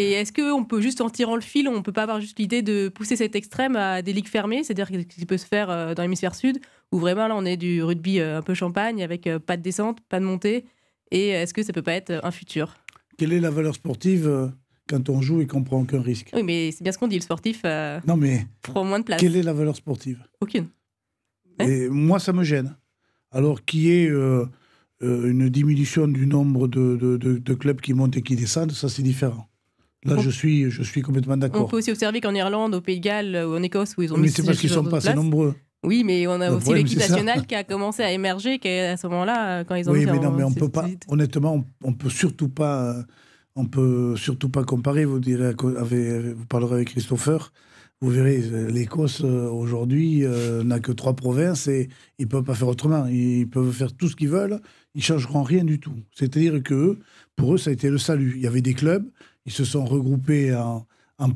Et est-ce qu'on peut juste, en tirant le fil, on ne peut pas avoir juste l'idée de pousser cet extrême à des ligues fermées, c'est-à-dire qu'il peut se faire euh, dans l'hémisphère sud, où vraiment là on est du rugby euh, un peu champagne, avec euh, pas de descente, pas de montée Et est-ce que ça ne peut pas être un futur Quelle est la valeur sportive quand on joue et qu'on prend aucun risque Oui, mais c'est bien ce qu'on dit, le sportif non, mais prend moins de place. Quelle est la valeur sportive Aucune. Hein et moi, ça me gêne. Alors, qui est... une diminution du nombre de, clubs qui montent et qui descendent, ça c'est différent. Là, je, suis, je suis complètement d'accord. On peut aussi observer qu'en Irlande, au Pays de Galles ou en Écosse, où ils ont mais mis c'est parce qu'ils sont pas assez nombreux. Oui, mais on a aussi l'équipe nationale qui a commencé à émerger à ce moment-là, quand ils ont Oui, mais non, mais on peut pas, honnêtement, on peut surtout pas. Euh, on peut surtout pas comparer, vous, direz, vous parlerez avec Christopher, vous verrez, euh, l'Écosse euh, aujourd'hui n'a que trois provinces et ils ne peuvent pas faire autrement. Ils peuvent faire tout ce qu'ils veulent, ils ne changeront rien du tout. C'est-à-dire que pour eux, ça a été le salut. Il y avait des clubs, ils se sont regroupés en, en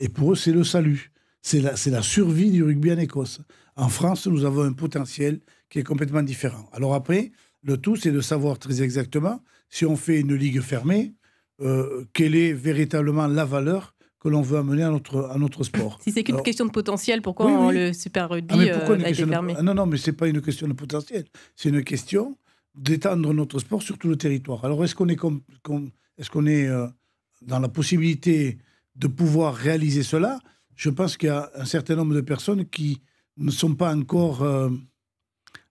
et pour eux, c'est le salut. C'est la, la, survie du rugby en Écosse. En France, nous avons un potentiel qui est complètement différent. Alors après, le tout, c'est de savoir très exactement, si on fait une ligue fermée, euh, quelle est véritablement la valeur que l'on veut amener à notre, à notre sport. Si c'est qu'une question de potentiel, pourquoi On, le Super Rugby ah, euh, a été Non, non, mais ce n'est pas une question de potentiel. C'est une question d'étendre notre sport sur tout le territoire. Alors, est-ce qu'on est, est, -ce qu'on est euh, dans la possibilité de pouvoir réaliser cela, je pense qu'il y a un certain nombre de personnes qui ne sont pas encore euh,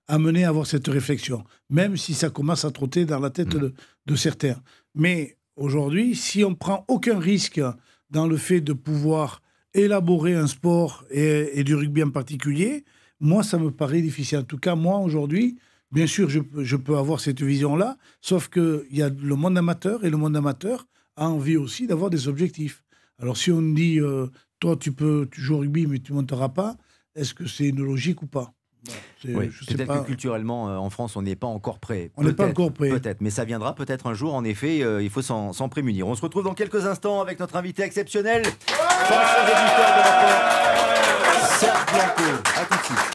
amenées à avoir cette réflexion, même si ça commence à trotter dans la tête de, certains. Mais aujourd'hui, si on ne prend aucun risque dans le fait de pouvoir élaborer un sport et, du rugby en particulier, moi, ça me paraît difficile. En tout cas, moi, aujourd'hui, bien sûr, je peux avoir cette vision-là, sauf qu'il y a le monde amateur et le monde amateur a envie aussi d'avoir des objectifs. Alors si on dit, euh, toi tu peux, tu joues au rugby mais tu ne monteras pas, est-ce que c'est une logique ou pas oui. Peut-être que culturellement, euh, en France, on n'est pas encore prêt. On n'est pas encore prêt. Peut-être, mais ça viendra peut-être un jour. En effet, euh, il faut s'en prémunir. On se retrouve dans quelques instants avec notre invité exceptionnel, François de Serge Blanco. À tout de suite.